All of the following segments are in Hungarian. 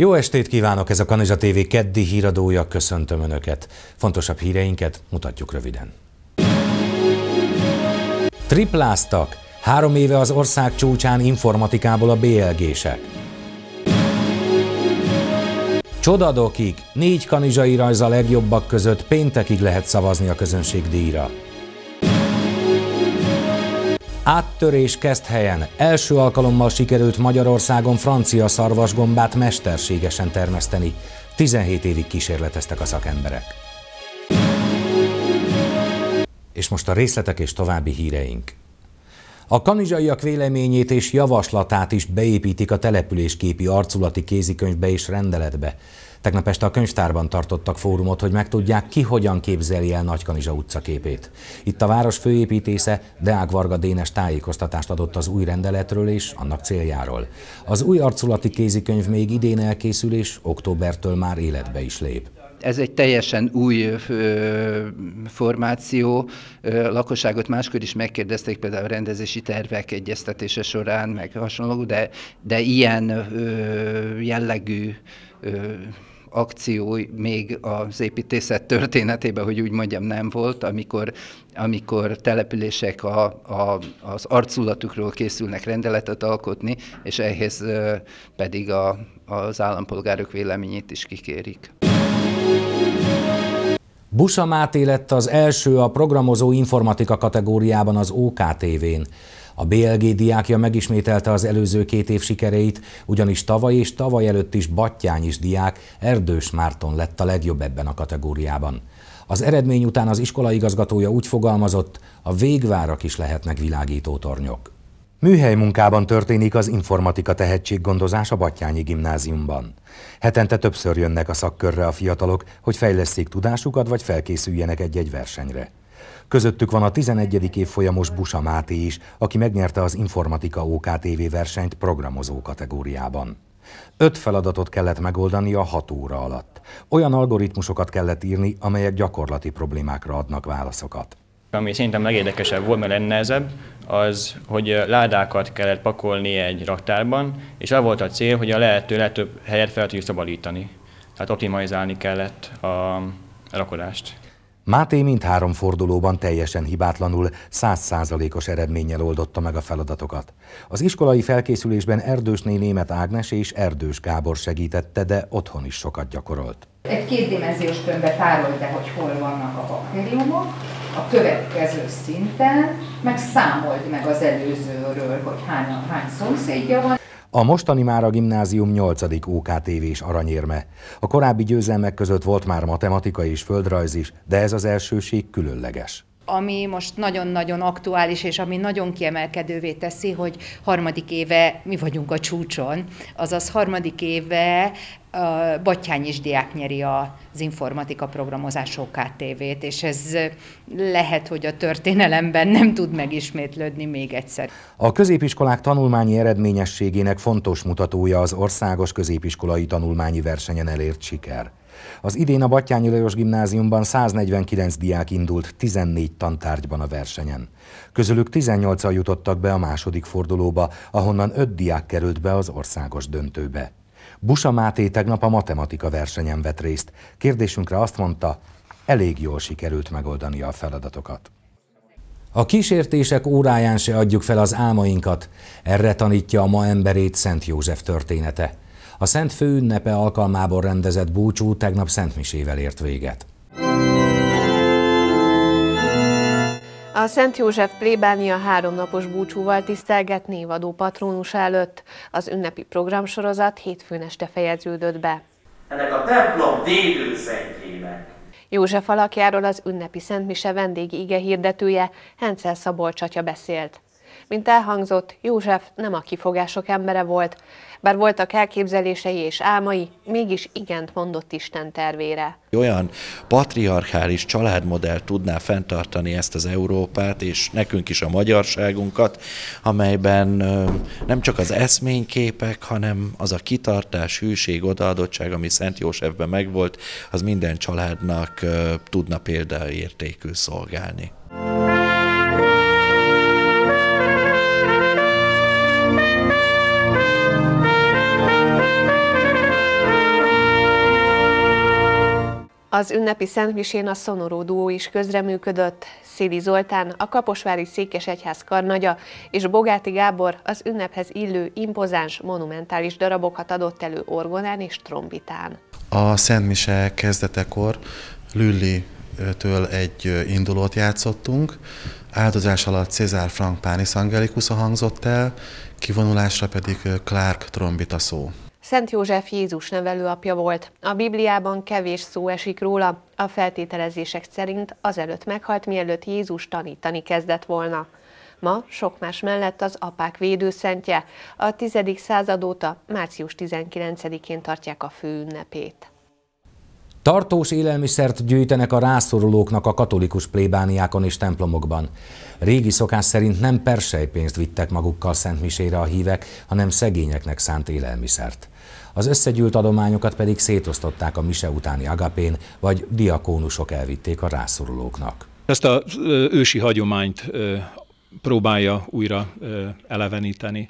Jó estét kívánok, ez a Kanizsa TV keddi híradója, köszöntöm Önöket. Fontosabb híreinket mutatjuk röviden. Tripláztak, három éve az ország csúcsán informatikából a BLG-sek. Csodadokig, négy kanizsai rajz a legjobbak között péntekig lehet szavazni a közönség díjra. Áttörés kezd helyen. Első alkalommal sikerült Magyarországon francia szarvasgombát mesterségesen termeszteni. 17 évig kísérleteztek a szakemberek. És most a részletek és további híreink. A kanizsaiak véleményét és javaslatát is beépítik a településképi arculati kézikönyvbe és rendeletbe. Tegnap este a könyvtárban tartottak fórumot, hogy megtudják, ki hogyan képzeli el Nagykanizsa utcaképét. Itt a város főépítésze Deák Varga Dénes tájékoztatást adott az új rendeletről és annak céljáról. Az új arculati kézikönyv még idén elkészül és októbertől már életbe is lép. Ez egy teljesen új ö, formáció. Ö, lakosságot máskor is megkérdezték, például a rendezési tervek egyeztetése során, meg hasonló, de, de ilyen ö, jellegű ö, akció még az építészet történetében, hogy úgy mondjam, nem volt, amikor, amikor települések a, a, az arculatukról készülnek rendeletet alkotni, és ehhez pedig a, az állampolgárok véleményét is kikérik. Busa Máté lett az első a programozó informatika kategóriában az OKTV-n. A BLG diákja megismételte az előző két év sikereit, ugyanis tavaly és tavaly előtt is Battyány is diák, Erdős Márton lett a legjobb ebben a kategóriában. Az eredmény után az iskola igazgatója úgy fogalmazott, a végvárak is lehetnek világító tornyok. Műhely munkában történik az informatika tehetséggondozás a Batyányi gimnáziumban. Hetente többször jönnek a szakkörre a fiatalok, hogy fejleszték tudásukat vagy felkészüljenek egy-egy versenyre. Közöttük van a 11. évfolyamos Busa Máté is, aki megnyerte az Informatika OKTV versenyt programozó kategóriában. Öt feladatot kellett megoldani a hat óra alatt. Olyan algoritmusokat kellett írni, amelyek gyakorlati problémákra adnak válaszokat. Ami szerintem legérdekesebb volt, mert legnehezebb, az, hogy ládákat kellett pakolni egy raktárban, és az volt a cél, hogy a lehető legtöbb helyet fel tudjuk szabadítani. Tehát optimalizálni kellett a rakodást. Máté mindhárom fordulóban teljesen hibátlanul, százszázalékos eredménnyel oldotta meg a feladatokat. Az iskolai felkészülésben Erdősné német Ágnes és Erdős Gábor segítette, de otthon is sokat gyakorolt. Egy kétdimenziós könyvbe de hogy hol vannak a baktériumok, a következő szinten, meg számold meg az előzőről, hogy hány, hány szomszédja van. A mostani már a gimnázium 8. OKTV és aranyérme. A korábbi győzelmek között volt már matematika és földrajz is, de ez az elsőség különleges ami most nagyon-nagyon aktuális, és ami nagyon kiemelkedővé teszi, hogy harmadik éve mi vagyunk a csúcson, azaz harmadik éve a is diák nyeri az informatika programozás OKTV-t, és ez lehet, hogy a történelemben nem tud megismétlődni még egyszer. A középiskolák tanulmányi eredményességének fontos mutatója az országos középiskolai tanulmányi versenyen elért siker. Az idén a Batyányi Lajos gimnáziumban 149 diák indult 14 tantárgyban a versenyen. Közülük 18-al jutottak be a második fordulóba, ahonnan 5 diák került be az országos döntőbe. Busa Máté tegnap a matematika versenyen vett részt. Kérdésünkre azt mondta, elég jól sikerült megoldani a feladatokat. A kísértések óráján se adjuk fel az álmainkat, erre tanítja a ma emberét Szent József története. A Szent Főünnepe alkalmából rendezett búcsú tegnap Szentmisével ért véget. A Szent József plébánia háromnapos búcsúval tisztelget névadó patrónus előtt. Az ünnepi programsorozat hétfőn este fejeződött be. Ennek a templom védőszentjének. József alakjáról az ünnepi Szentmise vendégi ige hirdetője Hencel Szabolcs atya beszélt. Mint elhangzott, József nem a kifogások embere volt, bár voltak elképzelései és álmai, mégis igent mondott Isten tervére. Olyan patriarchális családmodell tudná fenntartani ezt az Európát, és nekünk is a magyarságunkat, amelyben nem csak az eszményképek, hanem az a kitartás, hűség, odaadottság, ami Szent Józsefben megvolt, az minden családnak tudna példaértékű szolgálni. Az ünnepi szentmisén a Szonoró duó is közreműködött, Szili Zoltán, a Kaposvári Székes egyház karnagya és Bogáti Gábor az ünnephez illő impozáns, monumentális darabokat adott elő orgonán és trombitán. A szentmise kezdetekor lüli től egy indulót játszottunk. Áldozás alatt Cézár Frank Pánis Angelicus hangzott el, kivonulásra pedig Clark trombita szó. Szent József Jézus nevelőapja volt. A Bibliában kevés szó esik róla, a feltételezések szerint azelőtt meghalt, mielőtt Jézus tanítani kezdett volna. Ma sok más mellett az apák védőszentje, a 10. század óta március 19-én tartják a főünnepét. Tartós élelmiszert gyűjtenek a rászorulóknak a katolikus plébániákon és templomokban. Régi szokás szerint nem persejpénzt vittek magukkal szentmisére a hívek, hanem szegényeknek szánt élelmiszert. Az összegyűlt adományokat pedig szétosztották a mise utáni agapén, vagy diakónusok elvitték a rászorulóknak. Ezt a ősi hagyományt próbálja újra eleveníteni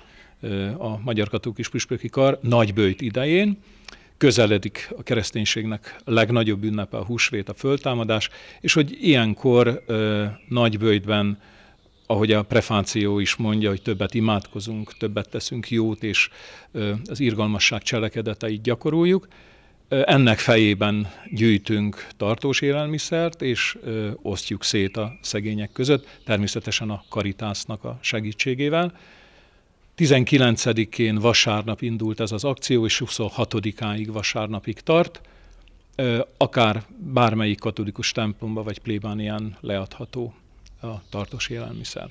a Magyar Katolikus Püspöki Kar nagybőjt idején, közeledik a kereszténységnek a legnagyobb ünnepe a húsvét, a föltámadás, és hogy ilyenkor ö, bőjtben, ahogy a prefáció is mondja, hogy többet imádkozunk, többet teszünk jót, és ö, az irgalmasság cselekedeteit gyakoroljuk, ö, ennek fejében gyűjtünk tartós élelmiszert, és ö, osztjuk szét a szegények között, természetesen a karitásznak a segítségével, 19-én vasárnap indult ez az akció, és 26-áig vasárnapig tart, akár bármelyik katolikus templomba vagy plébánián leadható a tartós élelmiszer.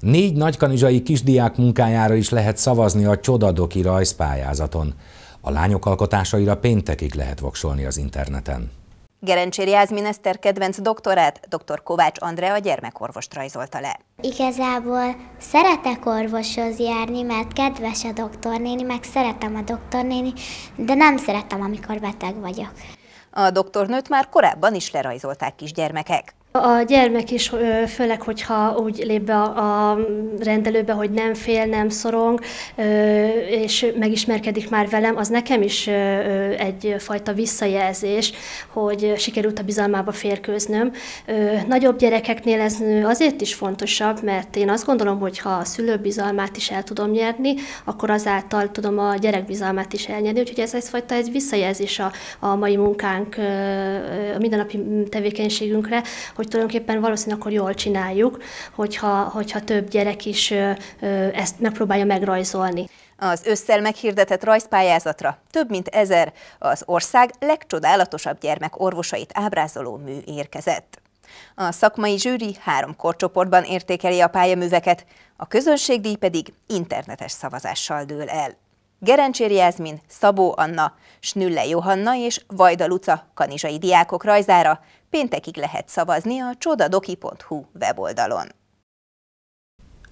Négy nagykanizsai kisdiák munkájára is lehet szavazni a Csodadoki rajzpályázaton. A lányok alkotásaira péntekig lehet voksolni az interneten. Gerencséri házminiszter kedvenc doktorát dr. Kovács Andrea gyermekorvost rajzolta le. Igazából szeretek orvoshoz járni, mert kedves a doktornéni, meg szeretem a doktornéni, de nem szeretem, amikor beteg vagyok. A doktornőt már korábban is lerajzolták kisgyermekek. A gyermek is, főleg, hogyha úgy lép be a rendelőbe, hogy nem fél, nem szorong, és megismerkedik már velem, az nekem is egyfajta visszajelzés, hogy sikerült a bizalmába férkőznöm. Nagyobb gyerekeknél ez azért is fontosabb, mert én azt gondolom, hogy ha a szülő bizalmát is el tudom nyerni, akkor azáltal tudom a gyerek bizalmát is elnyerni, úgyhogy ez egyfajta egy visszajelzés a, a mai munkánk, a mindennapi tevékenységünkre, hogy tulajdonképpen valószínűleg akkor jól csináljuk, hogyha, hogyha több gyerek is ezt megpróbálja megrajzolni. Az ősszel meghirdetett rajzpályázatra több mint ezer az ország legcsodálatosabb gyermek orvosait ábrázoló mű érkezett. A szakmai zsűri három korcsoportban értékeli a pályaműveket, a közönségdíj pedig internetes szavazással dől el. Gerencséri Jászmin, Szabó Anna, Snülle Johanna és Vajda Luca kanizsai diákok rajzára Péntekig lehet szavazni a csodadoki.hu weboldalon.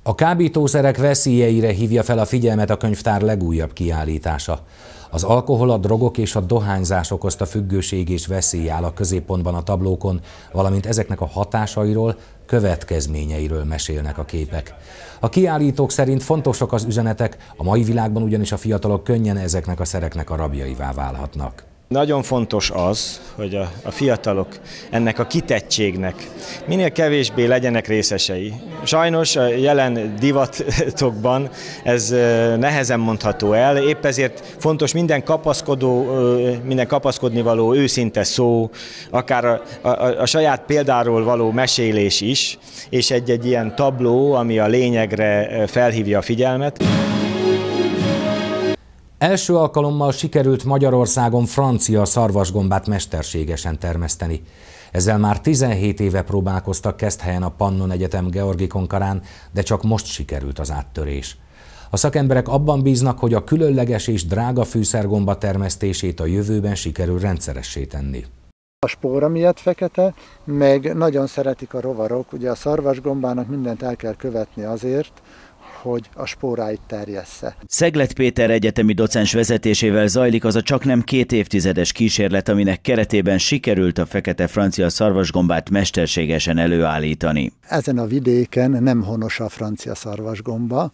A kábítószerek veszélyeire hívja fel a figyelmet a könyvtár legújabb kiállítása. Az alkohol, a drogok és a dohányzás okozta függőség és veszély áll a középpontban a tablókon, valamint ezeknek a hatásairól, következményeiről mesélnek a képek. A kiállítók szerint fontosak az üzenetek, a mai világban ugyanis a fiatalok könnyen ezeknek a szereknek a rabjaivá válhatnak. Nagyon fontos az, hogy a, a fiatalok ennek a kitettségnek minél kevésbé legyenek részesei. Sajnos a jelen divatokban ez nehezen mondható el, épp ezért fontos minden kapaszkodó, minden kapaszkodni való őszinte szó, akár a, a, a saját példáról való mesélés is, és egy-egy ilyen tabló, ami a lényegre felhívja a figyelmet. Első alkalommal sikerült Magyarországon francia szarvasgombát mesterségesen termeszteni. Ezzel már 17 éve próbálkoztak Keszthelyen a Pannon Egyetem Georgikonkarán, de csak most sikerült az áttörés. A szakemberek abban bíznak, hogy a különleges és drága fűszergomba termesztését a jövőben sikerül rendszeressé tenni. A spóra miatt fekete, meg nagyon szeretik a rovarok. Ugye a szarvasgombának mindent el kell követni azért, hogy a spóráit terjessze. Szeglet Péter egyetemi docens vezetésével zajlik az a csak nem két évtizedes kísérlet, aminek keretében sikerült a fekete francia szarvasgombát mesterségesen előállítani. Ezen a vidéken nem honos a francia szarvasgomba,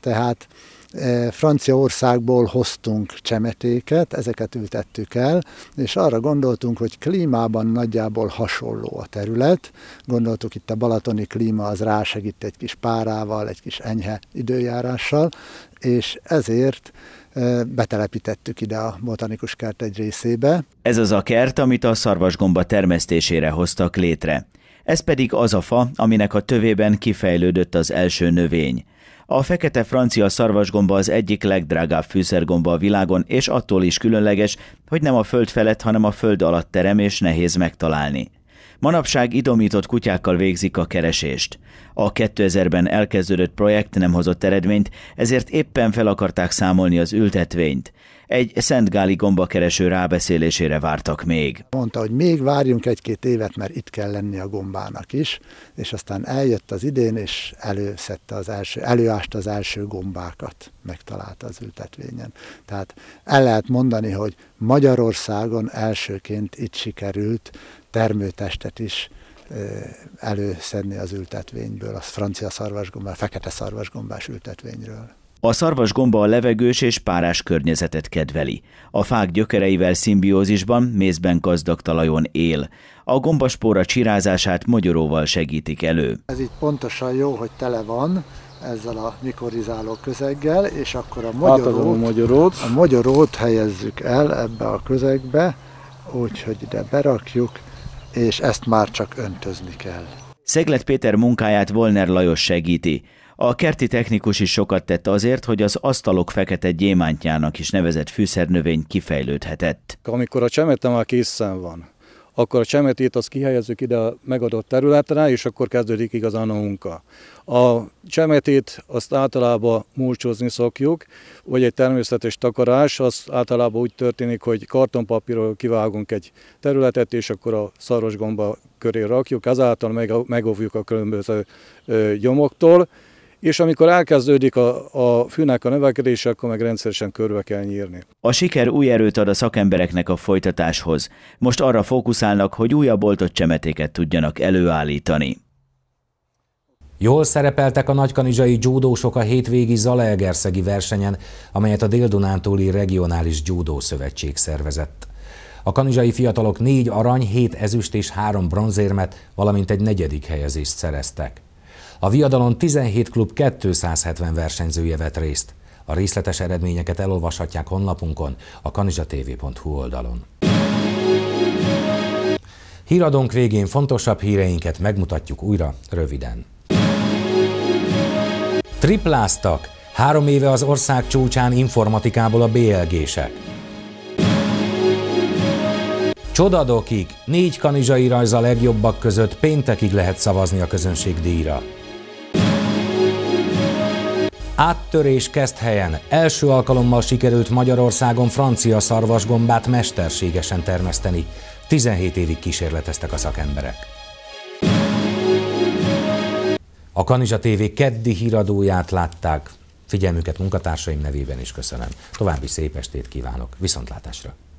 tehát E, Franciaországból hoztunk csemetéket, ezeket ültettük el, és arra gondoltunk, hogy klímában nagyjából hasonló a terület. Gondoltuk itt a balatoni klíma az rásegít egy kis párával, egy kis enyhe időjárással, és ezért e, betelepítettük ide a botanikus kert egy részébe. Ez az a kert, amit a szarvasgomba termesztésére hoztak létre. Ez pedig az a fa, aminek a tövében kifejlődött az első növény. A fekete francia szarvasgomba az egyik legdrágább fűszergomba a világon, és attól is különleges, hogy nem a föld felett, hanem a föld alatt terem, és nehéz megtalálni. Manapság idomított kutyákkal végzik a keresést. A 2000-ben elkezdődött projekt nem hozott eredményt, ezért éppen fel akarták számolni az ültetvényt egy Szentgáli gombakereső rábeszélésére vártak még. Mondta, hogy még várjunk egy-két évet, mert itt kell lenni a gombának is, és aztán eljött az idén, és előszedte az első, előást az első gombákat, megtalálta az ültetvényen. Tehát el lehet mondani, hogy Magyarországon elsőként itt sikerült termőtestet is előszedni az ültetvényből, a francia szarvasgombás, fekete szarvasgombás ültetvényről. A szarvasgomba a levegős és párás környezetet kedveli. A fák gyökereivel szimbiózisban, mézben gazdag talajon él. A gombaspóra csirázását magyaróval segítik elő. Ez itt pontosan jó, hogy tele van, ezzel a mikorizáló közeggel, és akkor a magyarót, a magyarót. a magyarót helyezzük el ebbe a közegbe, úgyhogy ide berakjuk, és ezt már csak öntözni kell. Szeglet Péter munkáját Volner Lajos segíti. A kerti technikus is sokat tett azért, hogy az asztalok fekete gyémántjának is nevezett fűszernövény kifejlődhetett. Amikor a csemete már készen van, akkor a csemetét azt kihelyezzük ide a megadott területre, és akkor kezdődik igazán a munka. A csemetét azt általában múlcsózni szokjuk, vagy egy természetes takarás, az általában úgy történik, hogy kartonpapírról kivágunk egy területet, és akkor a szaros gomba köré rakjuk, ezáltal megóvjuk a különböző gyomoktól, és amikor elkezdődik a, a fűnek a növekedése, akkor meg rendszeresen körbe kell nyírni. A siker új erőt ad a szakembereknek a folytatáshoz. Most arra fókuszálnak, hogy újabb oltott csemetéket tudjanak előállítani. Jól szerepeltek a nagykanizsai gyúdósok a hétvégi Zalaegerszegi versenyen, amelyet a Dél-Dunántúli Regionális Gyúdó Szövetség szervezett. A kanizsai fiatalok négy arany, hét ezüst és három bronzérmet, valamint egy negyedik helyezést szereztek. A viadalon 17 klub 270 versenyzője vett részt. A részletes eredményeket elolvashatják honlapunkon, a kanizsatv.hu oldalon. Híradónk végén fontosabb híreinket megmutatjuk újra röviden. Tripláztak! Három éve az ország csúcsán informatikából a BLG-sek. Csodadokig! Négy kanizsai rajz a legjobbak között péntekig lehet szavazni a közönség díjra. Áttörés kezd helyen. Első alkalommal sikerült Magyarországon francia szarvasgombát mesterségesen termeszteni. 17 évig kísérleteztek a szakemberek. A Kanizsa TV keddi híradóját látták. Figyelmüket munkatársaim nevében is köszönöm. További szép estét kívánok. Viszontlátásra!